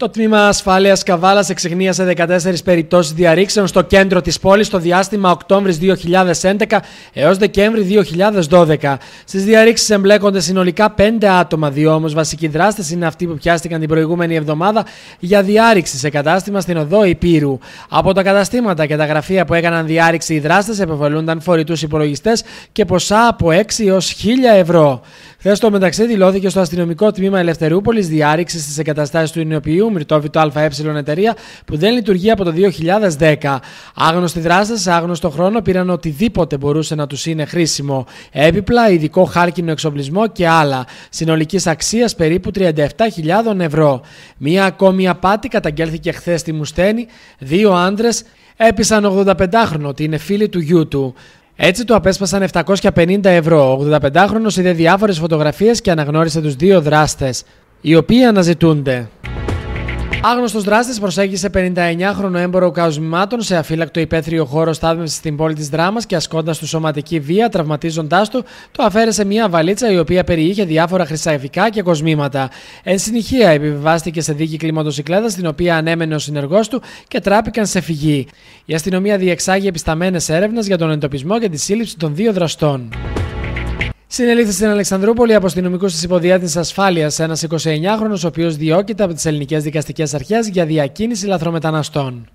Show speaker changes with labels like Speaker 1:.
Speaker 1: Το τμήμα ασφάλειας Καβάλας εξηγνίασε 14 περιπτώσεις διαρρήξεων στο κέντρο της πόλης στο διάστημα Οκτώβρης 2011 έως Δεκέμβρη 2012. Στις διαρρήξεις εμπλέκονται συνολικά 5 άτομα. Δύο όμως βασικοί δράστες είναι αυτοί που πιάστηκαν την προηγούμενη εβδομάδα για διάρρηξη σε κατάστημα στην οδό Υπήρου. Από τα καταστήματα και τα γραφεία που έκαναν διάρρηξη οι δράστες επεφελούνταν φορητούς υπολογιστές και ποσά από 6 έω 1000 ευρώ. Χθες το μεταξύ δηλώθηκε στο αστυνομικό τμήμα Ελευθερούπολης διάρρηξης στις εγκαταστάσεις του Ινιοποιού το ΑΕ εταιρεία που δεν λειτουργεί από το 2010. Άγνωστοι δράστες σε άγνωστο χρόνο πήραν οτιδήποτε μπορούσε να τους είναι χρήσιμο. Έπιπλα, ειδικό χάρκινο εξοπλισμό και άλλα. Συνολικής αξίας περίπου 37.000 ευρώ. Μία ακόμη απάτη καταγγέλθηκε χθες στη Μουστένη. Δύο άντρες έπεισαν 85χρονο ότι είναι φίλοι του γιού του. Έτσι του απέσπασαν 750 ευρώ. Ο 85χρονος είδε διάφορες φωτογραφίες και αναγνώρισε τους δύο δράστες, οι οποίοι αναζητούνται. Άγνωστος δράστης προσέγγισε 59χρονο έμπορο καοσμήματων σε αφύλακτο υπαίθριο χώρο στάθμευσης στην πόλη της Δράμας και ασκώντας του σωματική βία, τραυματίζοντάς του, το αφαίρεσε μια βαλίτσα η οποία περιείχε διάφορα χρυσαϊφικά και κοσμήματα. Εν συνεχεία, επιβιβάστηκε σε δίκη κλιματοσυκλέτα στην οποία ανέμενε ο συνεργός του και τράπηκαν σε φυγή. Η αστυνομία διεξάγει επισταμένες έρευνες για τον εντοπισμό και τη σύλληψη των δύο δραστών. Συνελήφθη στην Αλεξανδρούπολη από αστυνομικού τη υποδιεύθυνση ασφάλειας ένας 29χρονος, ο οποίος διώκεται από τις ελληνικές δικαστικές αρχές για διακίνηση λαθρομεταναστών.